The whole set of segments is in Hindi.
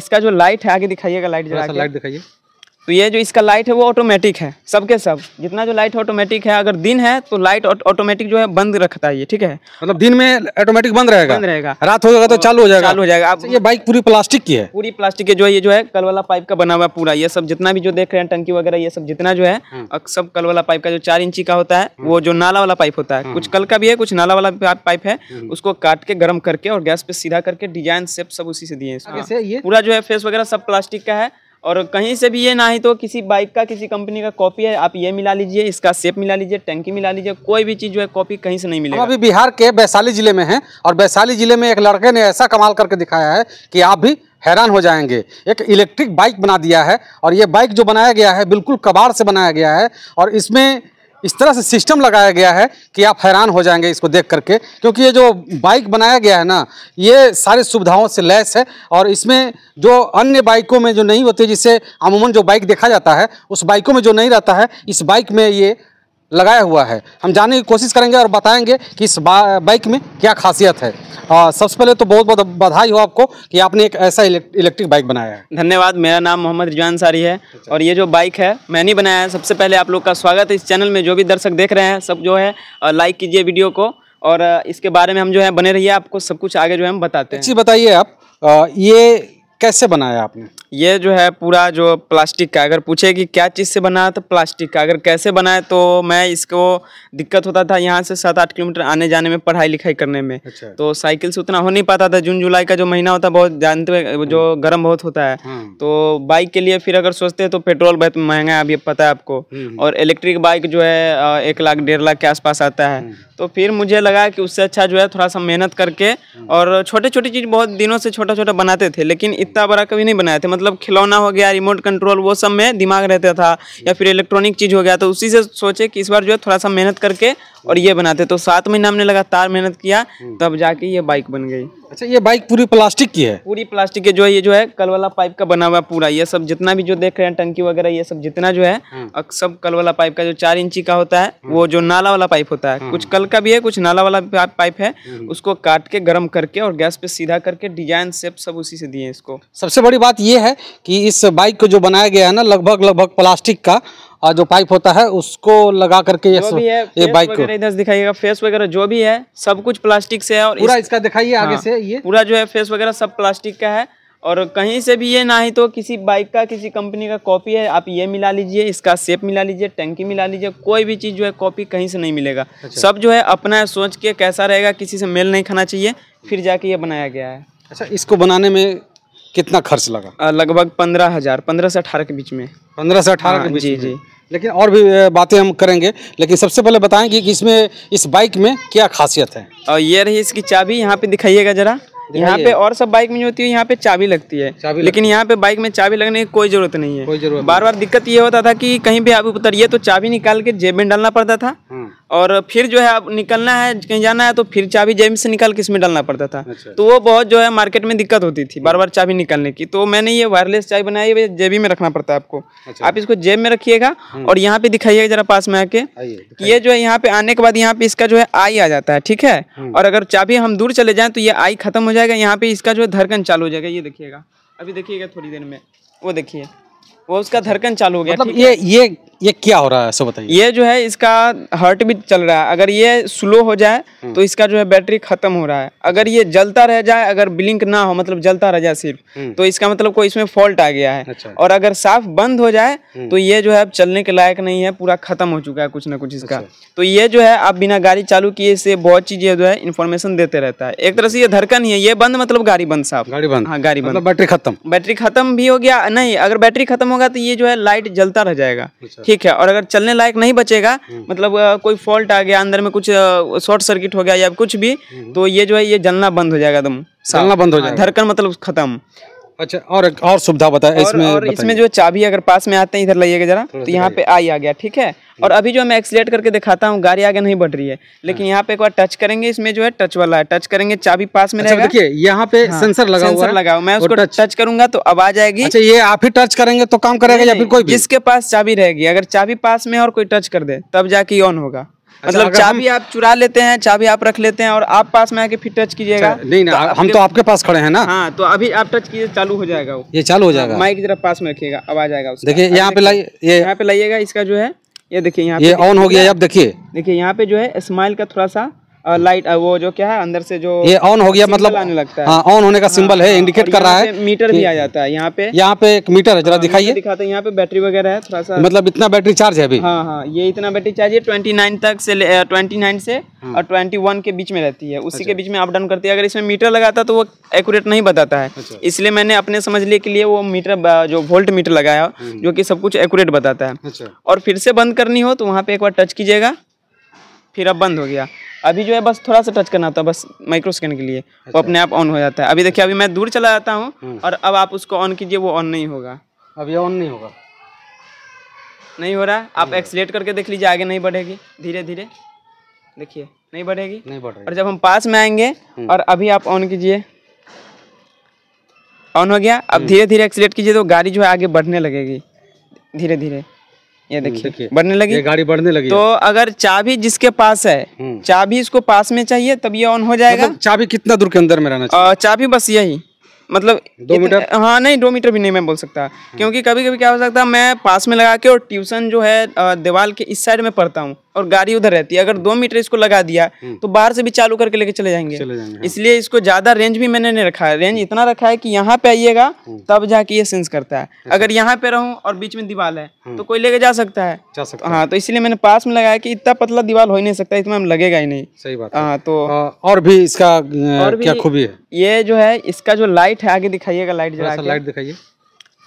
इसका जो लाइट है आगे दिखाइएगा लाइट जरा लाइट दिखाइए तो ये जो इसका लाइट है वो ऑटोमेटिक है सबके सब जितना जो लाइट ऑटोमेटिक है अगर दिन है तो लाइट ऑटोमेटिक जो है बंद रखता है ये ठीक है मतलब दिन में ऑटोमेटिक बंद रहेगा बंद रहेगा रात जाएगा तो चालू हो जाएगा चालू हो जाएगा आप तो ये बाइक पूरी प्लास्टिक की है पूरी प्लास्टिक की जो है ये जो है कल वाला पाइप का बना हुआ पूरा ये सब जितना भी जो देख रहे हैं टंकी वगैरह ये सब जितना जो है हम्म। सब कल वाला पाइप का जो चार इंची का होता है हम्म। वो जो नाला वाला पाइप होता है हम्म। कुछ कल का भी है कुछ नाला वाला पाइप है उसको काट के गर्म करके और गैस पे सीधा करके डिजाइन सेप सब उसी से दिए पूरा जो है फेस वगैरह सब प्लास्टिक का है और कहीं से भी ये ना ही तो किसी बाइक का किसी कंपनी का कॉपी है आप ये मिला लीजिए इसका सेप मिला लीजिए टंकी मिला लीजिए कोई भी चीज़ जो है कॉपी कहीं से नहीं मिलेगा अभी बिहार के वैशाली जिले में हैं और वैशाली जिले में एक लड़के ने ऐसा कमाल करके दिखाया है कि आप भी हैरान हो जाएंगे एक इलेक्ट्रिक बाइक बना दिया है और ये बाइक जो बनाया गया है बिल्कुल कबाड़ से बनाया गया है और इसमें इस तरह से सिस्टम लगाया गया है कि आप हैरान हो जाएंगे इसको देख करके क्योंकि ये जो बाइक बनाया गया है ना ये सारी सुविधाओं से लैस है और इसमें जो अन्य बाइकों में जो नहीं होती जिसे अमूमन जो बाइक देखा जाता है उस बाइकों में जो नहीं रहता है इस बाइक में ये लगाया हुआ है हम जानने की कोशिश करेंगे और बताएंगे कि इस बाइक में क्या खासियत है सबसे पहले तो बहुत बहुत बधाई हो आपको कि आपने एक ऐसा इलेक्ट्रिक बाइक बनाया है धन्यवाद मेरा नाम मोहम्मद रिजवान सारी है और ये जो बाइक है मैंने बनाया है सबसे पहले आप लोग का स्वागत है इस चैनल में जो भी दर्शक देख रहे हैं सब जो है लाइक कीजिए वीडियो को और इसके बारे में हम जो है बने रहिए आपको सब कुछ आगे जो है हम बताते हैं जी बताइए आप ये कैसे बनाया आपने ये जो है पूरा जो प्लास्टिक का अगर पूछे कि क्या चीज़ से बनाया तो प्लास्टिक का अगर कैसे बनाए तो मैं इसको दिक्कत होता था यहाँ से सात आठ किलोमीटर आने जाने में पढ़ाई लिखाई करने में अच्छा। तो साइकिल से उतना हो नहीं पाता था जून जुलाई का जो महीना होता है बहुत जानते हुए जो गर्म हम्म। बहुत होता है हाँ। तो बाइक के लिए फिर अगर सोचते हैं तो पेट्रोल बहुत महंगा है अभी पता है आपको हम्म, हम्म। और इलेक्ट्रिक बाइक जो है एक लाख डेढ़ लाख के आसपास आता है तो फिर मुझे लगा कि उससे अच्छा जो है थोड़ा सा मेहनत करके और छोटे छोटी चीज़ बहुत दिनों से छोटा छोटा बनाते थे लेकिन इतना बड़ा कभी नहीं बनाए थे मतलब खिलौना हो गया रिमोट कंट्रोल वो सब में दिमाग रहता था या फिर इलेक्ट्रॉनिक चीज़ हो गया तो उसी से सोचे कि इस बार जो है थोड़ा सा मेहनत करके और ये बनाते तो सात महीना हमने लगातार मेहनत किया हम्म। तब जाके ये बाइक बन गई अच्छा ये बाइक पूरी प्लास्टिक की है पूरी प्लास्टिक की जो है ये जो है कल वाला पाइप का बना हुआ पूरा ये सब जितना भी जो देख रहे हैं टंकी वगैरह ये सब जितना जो है हम्म। सब कल वाला पाइप का जो चार इंची का होता है हम्म। वो जो नाला वाला पाइप होता है कुछ कल का भी है कुछ नाला वाला पाइप है उसको काट के गर्म करके और गैस पे सीधा करके डिजाइन शेप सब उसी से दिए इसको सबसे बड़ी बात यह है कि इस बाइक को जो बनाया गया है ना लगभग लगभग प्लास्टिक का जो पाइप होता है उसको लगा करके ये, ये बाइक को इधर दिखाइएगा फेस वगैरह जो भी है सब कुछ प्लास्टिक से है और पूरा इस... इसका दिखाइए हाँ, से ये पूरा जो है फेस वगैरह सब प्लास्टिक का है और कहीं से भी ये ना ही तो किसी बाइक का किसी कंपनी का कॉपी है आप ये मिला लीजिए इसका सेप मिला लीजिए टंकी मिला लीजिए कोई भी चीज़ जो है कॉपी कहीं से नहीं मिलेगा अच्छा। सब जो है अपना है, सोच के कैसा रहेगा किसी से मेल नहीं खाना चाहिए फिर जाके ये बनाया गया है अच्छा इसको बनाने में कितना खर्च लगा लगभग पंद्रह हज़ार पंद्रह से अठारह के बीच में पंद्रह से अठारह हाँ, जी जी लेकिन और भी बातें हम करेंगे लेकिन सबसे पहले बताएंगे कि इसमें इस बाइक में क्या खासियत है और ये रही इसकी चाबी यहाँ पे दिखाइएगा जरा यहाँ पे और सब बाइक में जो होती है यहाँ पे चाबी लगती है चाबी लेकिन यहाँ पे बाइक में चाबी लगने की कोई जरूरत नहीं है कोई जरूरत बार बार दिक्कत ये होता था कि कहीं भी आप उतरिए तो चाबी निकाल के जेब में डालना पड़ता था हाँ। और फिर जो है अब निकलना है कहीं जाना है तो फिर चाबी जेब से निकल किस में डालना पड़ता था अच्छा। तो वो बहुत जो है मार्केट में दिक्कत होती थी बार बार चाबी निकलने की तो मैंने ये वायरलेस चाबी बनाई है जेबी में रखना पड़ता है आपको अच्छा। आप इसको जेब में रखिएगा हम्म। और यहाँ पे दिखाइएगा जरा पास में आके ये जो है यहाँ पे आने के बाद यहाँ पे इसका जो है आई आ जाता है ठीक है हम्म। और अगर चाबी हम दूर चले जाए तो ये आई खत्म हो जाएगा यहाँ पे इसका जो है धड़कन चालू हो जाएगा ये देखिएगा अभी देखिएगा थोड़ी देर में वो देखिए वो उसका धड़कन चालू हो गया मतलब ये ये ये क्या हो रहा है सो बताइए ये जो है इसका हर्ट भी चल रहा है अगर ये स्लो हो जाए हम्म। तो इसका जो है बैटरी खत्म हो रहा है अगर ये जलता रह जाए अगर ब्लिंक ना हो मतलब जलता रह जाए सिर्फ हम्म। तो इसका मतलब कोई इसमें फॉल्ट आ गया है अच्छा। और अगर साफ बंद हो जाए हम्म। तो ये जो है अब चलने के लायक नहीं है पूरा खत्म हो चुका है कुछ ना कुछ इसका अच्छा। तो ये जो है आप बिना गाड़ी चालू किए से बहुत चीजें जो है इन्फॉर्मेशन देते रहता है एक तरह से ये धड़कन ही है ये बंद मतलब गाड़ी बंद साफ गाड़ी बंद हाँ गाड़ी बंद मतलब बैटरी खत्म बैटरी खत्म भी हो गया नहीं अगर बैटरी खत्म होगा तो ये जो है लाइट जलता रह जाएगा अच्छा। ठीक है और अगर चलने लायक नहीं बचेगा हम्म। मतलब कोई फॉल्ट आ गया अंदर में कुछ शॉर्ट सर्किट हो गया या कुछ भी हम्म। तो ये जो है ये जलना बंद हो जाएगा एकदम जलना बंद हो हाँ, जाएगा धड़कन मतलब खत्म अच्छा और और सुविधा बताए इसमें और इसमें जो चाबी अगर पास में आते हैं इधर लाइएगा जरा तो यहाँ पे आई आ गया ठीक है और अभी जो मैं एक्सीट करके दिखाता हूँ गाड़ी आगे नहीं बढ़ रही है लेकिन हाँ। यहाँ पे एक बार टच करेंगे इसमें जो है टच वाला है टच करेंगे चाबी पास में अच्छा, देखिए यहाँ पे हाँ, सेंसर लगा सेंसर हुआ लगा हुआ मैं उसको टच, टच करूंगा तो आवाज आएगी अच्छा ये आप ही टच करेंगे तो काम करेगा या फिर कोई जिसके पास चाबी रहेगी अगर चाबी पास में और कोई टच कर दे तब जाके ऑन होगा अच्छा, मतलब चाबी आप चुरा लेते हैं चाबी आप रख लेते हैं और आप पास में आके फिर टच कीजिएगा अच्छा, नहीं ना तो हम तो आपके पास खड़े हैं ना हाँ तो अभी आप टच कीजिए चालू हो जाएगा वो ये चालू हो जाएगा माइक हाँ, जरा पास में रखिएगा आ जाएगा देखिए यहाँ पे लाइए यहाँ पे लाइएगा इसका जो है ये देखिए यहाँ ये ऑन हो गया अब देखिए देखिए यहाँ पे जो है स्माइल का थोड़ा सा लाइट वो जो क्या है अंदर से जो ये ऑन हो गया मतलब आने लगता है ऑन हाँ, होने का सिंबल हाँ, है इंडिकेट हाँ, कर रहा है मीटर भी आ जाता है यहाँ पे यहाँ पे एक मीटर है जरा दिखाइए दिखाते हैं यहाँ पे बैटरी वगैरह है थोड़ा सा मतलब इतना बैटरी चार्ज है अभी हाँ हाँ ये इतना बैटरी चार्ज है ट्वेंटी तक से ट्वेंटी से और ट्वेंटी के बीच में रहती है उसी के अच्छा। बीच में अप डाउन करती है अगर इसमें मीटर लगाता तो वो एक्यूरेट नहीं बताता है अच्छा। इसलिए मैंने अपने समझ लिए के लिए वो मीटर जो वोल्ट मीटर लगाया हम्म। जो कि सब कुछ एक्यूरेट बताता है अच्छा। और फिर से बंद करनी हो तो वहाँ पे एक बार टच कीजिएगा फिर अब बंद हो गया अभी जो है बस थोड़ा सा टच करना होता है बस माइक्रो के लिए अच्छा। वो अपने आप ऑन हो जाता है अभी देखिए अभी मैं दूर चला जाता हूँ हम्म। और अब आप उसको ऑन कीजिए वो ऑन नहीं होगा अभी ऑन नहीं होगा नहीं हो रहा है आप एक्सलेट करके देख लीजिए आगे नहीं बढ़ेगी धीरे धीरे देखिए नहीं बढ़ेगी नहीं बढ़ और जब हम पास में आएंगे हम्म। और अभी आप ऑन कीजिए ऑन हो गया अब हम्म। धीरे धीरे एक्सलेट कीजिए तो गाड़ी जो है आगे बढ़ने लगेगी धीरे धीरे ये हम्म, देखिए बढ़ने लगी ये गाड़ी बढ़ने लगी तो अगर चाबी जिसके पास है हम्म। चाबी इसको पास में चाहिए तब ये ऑन हो जाएगा मतलब चाबी कितना दूर के अंदर में रहना चाहिए चाबी बस यही मतलब दो मीटर हाँ नहीं दो मीटर भी नहीं मैं बोल सकता हाँ। क्योंकि कभी कभी क्या हो सकता है मैं पास में लगा के और ट्यूशन जो है दीवार के इस साइड में पढ़ता हूँ और गाड़ी उधर रहती है अगर दो मीटर इसको लगा दिया हम्म। तो बाहर से भी चालू करके लेके चले जाएंगे, चले जाएंगे हाँ। इसलिए इसको ज्यादा रेंज भी मैंने नहीं रखा है रेंज हम्म। इतना रखा है कि यहाँ पे आइएगा हम्म। तब जाके ये सेंस करता है अच्छा। अगर यहाँ पे रहूँ और बीच में दीवार है तो कोई लेके जा सकता है जा सकता हाँ तो इसलिए मैंने पास में लगाया की इतना पतला दीवार हो ही नहीं सकता इतना लगेगा ही नहीं सही बात हाँ तो और भी इसका क्या खूबी है ये जो है इसका जो लाइट है आगे दिखाइएगा लाइट लाइट दिखाइए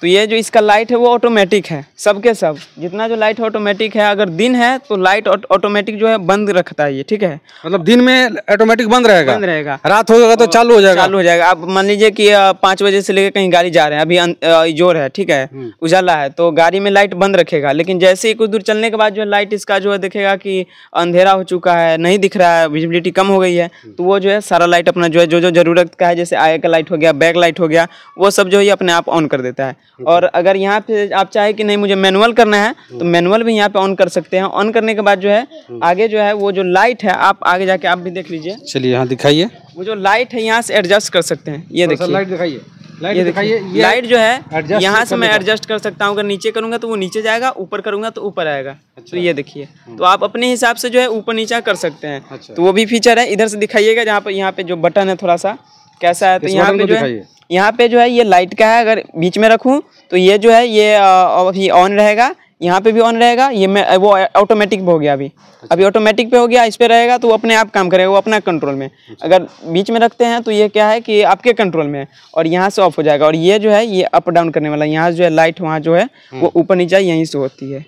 तो ये जो इसका लाइट है वो ऑटोमेटिक है सबके सब जितना जो लाइट ऑटोमेटिक है अगर दिन है तो लाइट ऑटोमेटिक जो है बंद रखता है ये ठीक है मतलब दिन में ऑटोमेटिक बंद रहेगा बंद रहेगा रात हो जाएगा तो चालू हो जाएगा चालू हो जाएगा आप मान लीजिए कि पाँच बजे से लेकर कहीं गाड़ी जा रहे हैं अभी अं, जोर है ठीक है हम्म। उजाला है तो गाड़ी में लाइट बंद रखेगा लेकिन जैसे ही कुछ दूर चलने के बाद जो है लाइट इसका जो है देखेगा कि अंधेरा हो चुका है नहीं दिख रहा है विजिबिलिटी कम हो गई है हम्म। तो वो जो है सारा लाइट अपना जो है जो जो जरूरत का है जैसे आय का लाइट हो गया बैक लाइट हो गया वो सब जो है अपने आप ऑन कर देता है और अगर यहाँ पे आप चाहे कि नहीं मुझे मैनुअल करना है हम्म। तो मैनुअल भी यहाँ पे ऑन कर सकते हैं ऑन करने के बाद जो है हम्म। आगे जो है वो जो लाइट है आप आगे जाके आप भी देख लीजिए चलिए यहाँ दिखाइए वो जो लाइट है यहाँ से एडजस्ट कर सकते हैं ये देखिए लाइट दिखाइए लाइट लाइट जो है यहाँ से मैं एडजस्ट कर सकता हूँ अगर नीचे करूंगा तो वो नीचे जाएगा ऊपर करूंगा तो ऊपर आएगा अच्छा। तो ये देखिए हम्म। तो आप अपने हिसाब से जो है ऊपर नीचा कर सकते हैं अच्छा। तो वो भी फीचर है इधर से दिखाइएगा जहाँ पर यहाँ पे जो बटन है थोड़ा सा कैसा है तो यहाँ पे जो है यहाँ पे जो है ये लाइट का है अगर बीच में रखूँ तो ये जो है ये अभी ऑन रहेगा यहाँ पे भी ऑन रहेगा ये मैं वो ऑटोमेटिक हो गया अभी अच्छा। अभी ऑटोमेटिक पे हो गया इस पर रहेगा तो वो अपने आप काम करेगा वो अपना कंट्रोल में अच्छा। अगर बीच में रखते हैं तो ये क्या है कि आपके कंट्रोल में है और यहाँ से ऑफ हो जाएगा और ये जो है ये अप डाउन करने वाला यहाँ जो है लाइट वहाँ जो है हम्म। वो ऊपर नीचे यहीं से होती है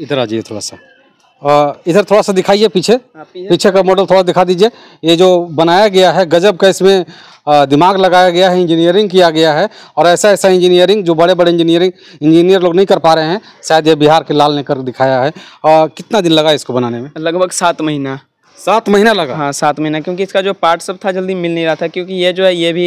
इधर आ जाइए थोड़ा सा इधर थोड़ा सा दिखाइए पीछे हाँ, पीछे का मॉडल थोड़ा दिखा दीजिए ये जो बनाया गया है गजब का इसमें दिमाग लगाया गया है इंजीनियरिंग किया गया है और ऐसा ऐसा इंजीनियरिंग जो बड़े बड़े इंजीनियरिंग इंजीनियर लोग नहीं कर पा रहे हैं शायद ये बिहार के लाल ने कर दिखाया है कितना दिन लगा इसको बनाने में लगभग सात महीना सात महीना लगा हाँ सात महीना क्योंकि इसका जो पार्ट सब था जल्दी मिल नहीं रहा था क्योंकि ये जो है ये भी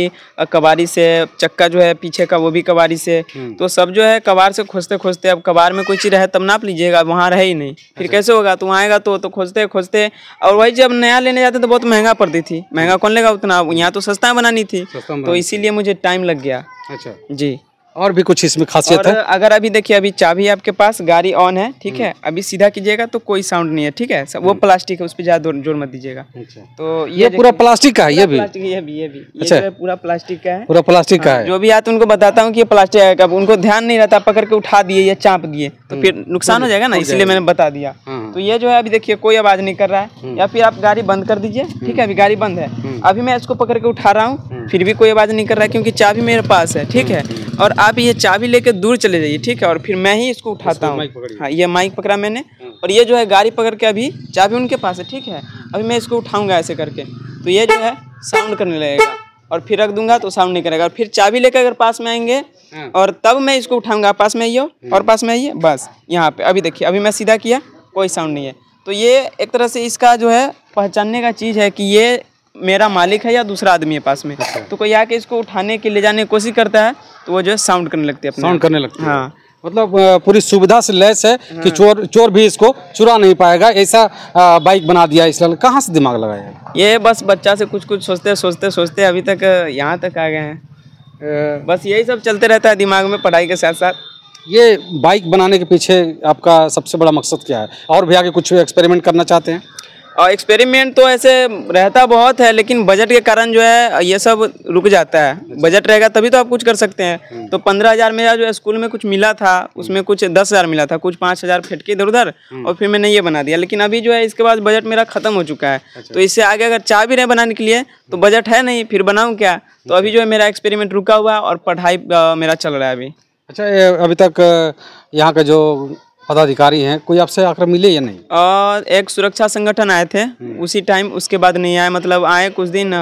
कबारी से चक्का जो है पीछे का वो भी कबारी से हम्म। तो सब जो है कबार से खोजते खोजते अब कबार में कोई चीज़ रहे तब नाप लीजिएगा वहाँ रहे ही नहीं फिर अच्छा। कैसे होगा तो वहाँ आएगा तो तो खोजते खोजते और वही जब नया लेने जाते तो बहुत महंगा पड़ती थी महंगा कौन लेगा उतना यहाँ तो सस्ता बनानी थी तो इसीलिए मुझे टाइम लग गया अच्छा जी और भी कुछ इसमें खासियत है अगर अभी देखिए अभी चाबी आपके पास गाड़ी ऑन है ठीक है हम्म। अभी सीधा कीजिएगा तो कोई साउंड नहीं है ठीक है वो प्लास्टिक हम्म। है उस पर ज्यादा जोर मत दीजिएगा अच्छा। तो ये, ये पूरा प्लास्टिक का है ये भी ये भी ये भी अच्छा पूरा प्लास्टिक का है पूरा प्लास्टिक का हाँ, है जो भी आता है उनको बताता हूँ की प्लास्टिक है उनको ध्यान नहीं रहता पकड़ के उठा दिए या चाँप दिए तो हम्म। फिर नुकसान हो जाएगा ना इसलिए मैंने बता दिया हाँ। तो ये जो है अभी देखिए कोई आवाज नहीं कर रहा है या फिर आप गाड़ी बंद कर दीजिए ठीक है अभी गाड़ी बंद है अभी मैं इसको पकड़ के उठा रहा हूँ फिर भी कोई आवाज नहीं कर रहा है क्योंकि चाबी मेरे पास है ठीक है और आप ये चाबी लेके दूर चले जाइए ठीक है और फिर मैं ही इसको उठाता हूँ हाँ ये माइक पकड़ा मैंने हाँ। और ये जो है गाड़ी पकड़ के अभी चाबी उनके पास है ठीक है अभी मैं इसको उठाऊँगा ऐसे करके तो ये जो है साउंड करने लगेगा और फिर रख दूंगा तो साउंड नहीं करेगा और फिर चाबी लेकर अगर पास में आएंगे हाँ। और तब मैं इसको उठाऊंगा पास में आइयो हाँ। और पास में आइए बस यहाँ पे अभी देखिए अभी मैं सीधा किया कोई साउंड नहीं है तो ये एक तरह से इसका जो है पहचानने का चीज़ है कि ये मेरा मालिक है या दूसरा आदमी है पास में अच्छा। तो कोई आके इसको उठाने के ले जाने की कोशिश करता है तो वो जो है साउंड करने लगती है साउंड करने लगती है हाँ मतलब पूरी सुविधा से लैस है कि हाँ। चोर चोर भी इसको चुरा नहीं पाएगा ऐसा बाइक बना दिया इसलिए कहाँ से दिमाग लगाया ये बस बच्चा से कुछ कुछ सोचते सोचते सोचते अभी तक यहाँ तक आ गए हैं बस यही सब चलते रहता है दिमाग में पढ़ाई के साथ साथ ये बाइक बनाने के पीछे आपका सबसे बड़ा मकसद क्या है और भी आगे कुछ एक्सपेरिमेंट करना चाहते हैं और एक्सपेरिमेंट तो ऐसे रहता बहुत है लेकिन बजट के कारण जो है ये सब रुक जाता है बजट रहेगा तभी तो आप कुछ कर सकते हैं हम्म। तो पंद्रह हज़ार मेरा जो है स्कूल में कुछ मिला था उसमें कुछ दस हज़ार मिला था कुछ पाँच हज़ार फटके इधर उधर हम्म। और फिर मैंने ये बना दिया लेकिन अभी जो है इसके बाद बजट मेरा ख़त्म हो चुका है अच्छा। तो इससे आगे अगर चाह भी रहे बनाने के लिए तो बजट है नहीं फिर बनाऊँ क्या तो अभी जो है मेरा एक्सपेरिमेंट रुका हुआ है और पढ़ाई मेरा चल रहा है अभी अच्छा अभी तक यहाँ का जो पदाधिकारी हैं कोई आपसे आकर मिले या नहीं आ, एक सुरक्षा संगठन आए थे हम्म। उसी टाइम उसके बाद नहीं आए मतलब आए कुछ दिन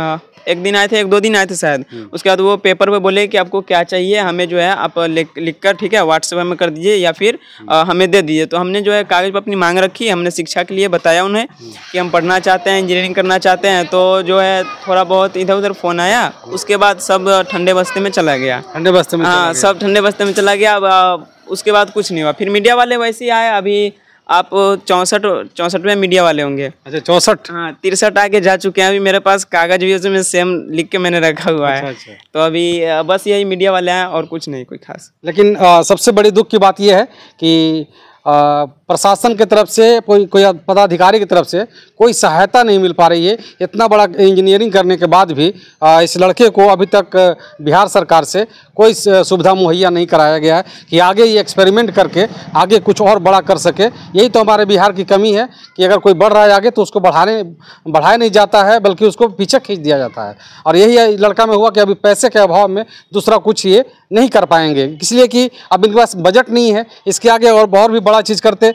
एक दिन आए थे एक दो दिन आए थे शायद हम्म। उसके बाद वो पेपर पे बोले कि आपको क्या चाहिए हमें जो है आप लिख कर ठीक है व्हाट्सएप हमें कर दीजिए या फिर आ, हम्म। हमें दे दीजिए तो हमने जो है कागज़ पर अपनी मांग रखी हमने शिक्षा के लिए बताया उन्हें कि हम पढ़ना चाहते हैं इंजीनियरिंग करना चाहते हैं तो जो है थोड़ा बहुत इधर उधर फ़ोन आया उसके बाद सब ठंडे बस्ते में चला गया ठंडे बस्ते में हाँ सब ठंडे बस्ते में चला गया अब उसके बाद कुछ नहीं हुआ फिर मीडिया वाले वैसे ही आए अभी आप चौंसठ चौंसठ में मीडिया वाले होंगे अच्छा चौंसठ हाँ तिरसठ आके जा चुके हैं अभी मेरे पास कागज भी उसमें सेम लिख के मैंने रखा हुआ अच्छा, है अच्छा। तो अभी बस यही मीडिया वाले हैं और कुछ नहीं कोई खास लेकिन आ, सबसे बड़ी दुख की बात यह है कि प्रशासन की तरफ से कोई कोई पदाधिकारी की तरफ से कोई सहायता नहीं मिल पा रही है इतना बड़ा इंजीनियरिंग करने के बाद भी आ, इस लड़के को अभी तक बिहार सरकार से कोई सुविधा मुहैया नहीं कराया गया है कि आगे ये एक्सपेरिमेंट करके आगे कुछ और बड़ा कर सके यही तो हमारे बिहार की कमी है कि अगर कोई बढ़ रहा है आगे तो उसको बढ़ाने बढ़ाया नहीं जाता है बल्कि उसको पीछे खींच दिया जाता है और यही लड़का में हुआ कि अभी पैसे के अभाव में दूसरा कुछ ये नहीं कर पाएंगे इसलिए कि अब इनके पास बजट नहीं है इसके आगे और बहुत भी बड़ा चीज़ करते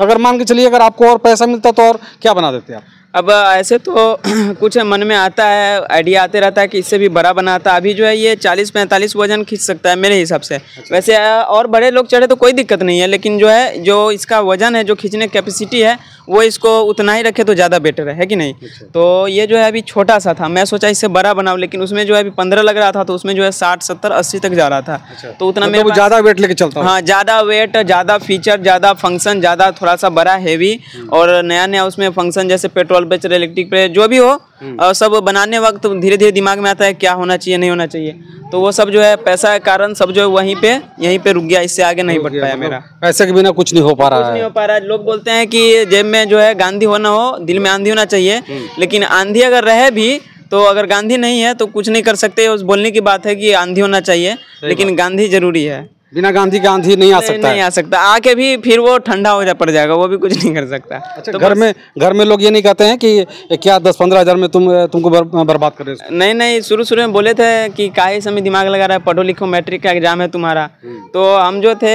अगर मान के चलिए अगर आपको और पैसा मिलता तो और क्या बना देते आप अब ऐसे तो कुछ मन में आता है आइडिया आते रहता है कि इससे भी बड़ा बनाता है अभी जो है ये चालीस पैंतालीस वजन खींच सकता है मेरे हिसाब से अच्छा। वैसे और बड़े लोग चढ़े तो कोई दिक्कत नहीं है लेकिन जो है जो इसका वजन है जो खींचने की कैपेसिटी है वो इसको उतना ही रखे तो ज़्यादा बेटर है कि नहीं अच्छा। तो ये जो है अभी छोटा सा था मैं सोचा इससे बड़ा बनाऊँ लेकिन उसमें जो है अभी पंद्रह लग रहा था तो उसमें जो है साठ सत्तर अस्सी तक जा रहा था अच्छा। तो उतना मतलब मेरे ज़्यादा वेट लेके चलता हाँ ज़्यादा वेट ज़्यादा फीचर ज़्यादा फंक्शन ज़्यादा थोड़ा सा बड़ा हैवी हम्म। और नया नया उसमें फंक्शन जैसे पेट्रोल पेट्रोल पे चले इलेक्ट्रिक पे जो भी हो हम्म। सब बनाने वक्त धीरे धीरे दिमाग में आता है क्या होना चाहिए नहीं होना चाहिए तो वो सब जो है पैसा के कारण सब जो है वहीं पे यहीं पे रुक गया इससे आगे नहीं बढ़ पाया मेरा पैसे के बिना कुछ नहीं हो पा रहा है नहीं हो पा रहा है लोग बोलते हैं कि जेब में जो है गांधी होना हो दिल में आंधी होना चाहिए हम्म। लेकिन आंधी अगर रहे भी तो अगर गांधी नहीं है तो कुछ नहीं कर सकते उस बोलने की बात है कि आंधी होना चाहिए लेकिन गांधी जरूरी है बिना गांधी गांधी नहीं आ सकता नहीं, आ सकता आके भी फिर वो ठंडा हो जा पड़ जाएगा वो भी कुछ नहीं कर सकता अच्छा तो घर में घर में लोग ये नहीं कहते हैं कि क्या दस पंद्रह हजार में तुम तुमको बर, बर्बाद कर रहे हो नहीं नहीं शुरू शुरू में बोले थे कि काहे समय दिमाग लगा रहा है पढ़ो लिखो मैट्रिक का एग्जाम है तुम्हारा हम्म। तो हम जो थे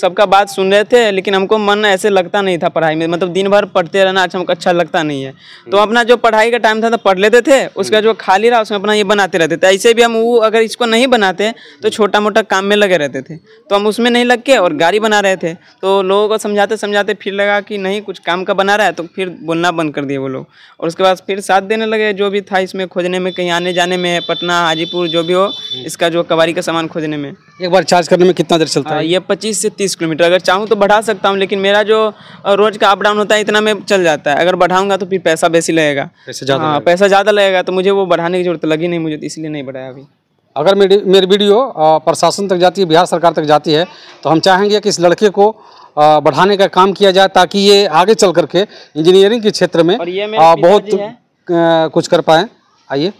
सबका बात सुन रहे थे लेकिन हमको मन ऐसे लगता नहीं था पढ़ाई में मतलब दिन भर पढ़ते रहना अच्छा हमको अच्छा लगता नहीं है तो हम्म। अपना जो पढ़ाई का टाइम था तो पढ़ लेते थे उसका हम्म। जो खाली रहा उसमें अपना ये बनाते रहते थे ऐसे भी हम वो अगर इसको नहीं बनाते तो छोटा मोटा काम में लगे रहते थे तो हम उसमें नहीं लग के और गाड़ी बना रहे थे तो लोगों को समझाते समझाते फिर लगा कि नहीं कुछ काम का बना रहा है तो फिर बोलना बंद कर दिए वो लोग और उसके बाद फिर साथ देने लगे जो भी था इसमें खोजने में कहीं आने जाने में पटना हाजीपुर जो भी हो हम्म। इसका जो कबाड़ी का सामान खोजने में एक बार चार्ज करने में कितना देर चलता हाँ, है ये पच्चीस से तीस किलोमीटर अगर चाहूँ तो बढ़ा सकता हूँ लेकिन मेरा जो रोज का अप डाउन होता है इतना में चल जाता है अगर बढ़ाऊंगा तो फिर पैसा बेसी लगेगा पैसा ज़्यादा हाँ, पैसा ज़्यादा लगेगा तो मुझे वो बढ़ाने की जरूरत लगी नहीं मुझे तो इसलिए नहीं बढ़ाया अभी अगर मेरी मेरी वीडियो प्रशासन तक जाती है बिहार सरकार तक जाती है तो हम चाहेंगे कि इस लड़के को बढ़ाने का काम किया जाए ताकि ये आगे चल करके इंजीनियरिंग के क्षेत्र में बहुत कुछ कर पाए आइए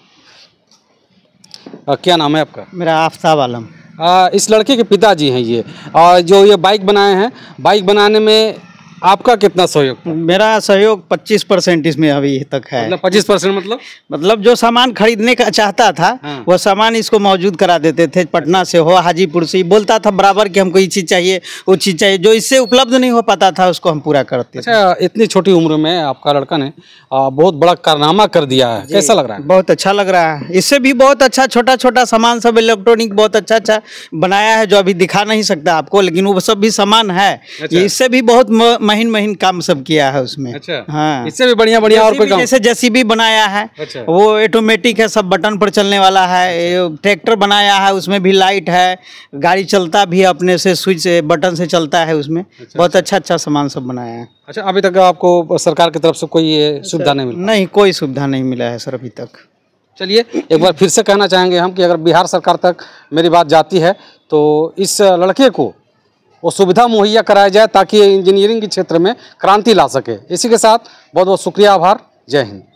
क्या नाम है आपका मेरा आफ्ताब आलम इस लड़के के पिताजी हैं ये जो ये बाइक बनाए हैं बाइक बनाने में आपका कितना सहयोग मेरा सहयोग 25 परसेंट इसमें अभी तक है मतलब 25 परसेंट मतलब मतलब जो सामान खरीदने का चाहता था हाँ। वो सामान इसको मौजूद करा देते थे पटना से हो हाजीपुर से बोलता था बराबर कि हमको ये चीज़ चाहिए वो चीज़ चाहिए जो इससे उपलब्ध नहीं हो पाता था उसको हम पूरा करते अच्छा इतनी छोटी उम्र में आपका लड़का ने बहुत बड़ा कारनामा कर दिया है कैसा लग रहा है बहुत अच्छा लग रहा है इससे भी बहुत अच्छा छोटा छोटा सामान सब इलेक्ट्रॉनिक बहुत अच्छा अच्छा बनाया है जो अभी दिखा नहीं सकता आपको लेकिन वो सब भी सामान है अच्छा। इससे भी बहुत महीन महीन काम सब किया है उसमें अच्छा हाँ इससे भी बढ़िया बढ़िया और कोई काम जैसे जेसीबी बनाया है अच्छा। वो ऑटोमेटिक है सब बटन पर चलने वाला है ट्रैक्टर अच्छा। बनाया है उसमें भी लाइट है गाड़ी चलता भी अपने से स्विच बटन से चलता है उसमें अच्छा, बहुत अच्छा अच्छा सामान सब बनाया है अच्छा अभी तक आपको सरकार की तरफ से कोई सुविधा नहीं मिली नहीं कोई सुविधा नहीं मिला है सर अभी तक चलिए एक बार फिर से कहना चाहेंगे हम कि अगर बिहार सरकार तक मेरी बात जाती है तो इस लड़के को वो सुविधा मुहैया कराया जाए ताकि इंजीनियरिंग के क्षेत्र में क्रांति ला सके इसी के साथ बहुत बहुत शुक्रिया आभार जय हिंद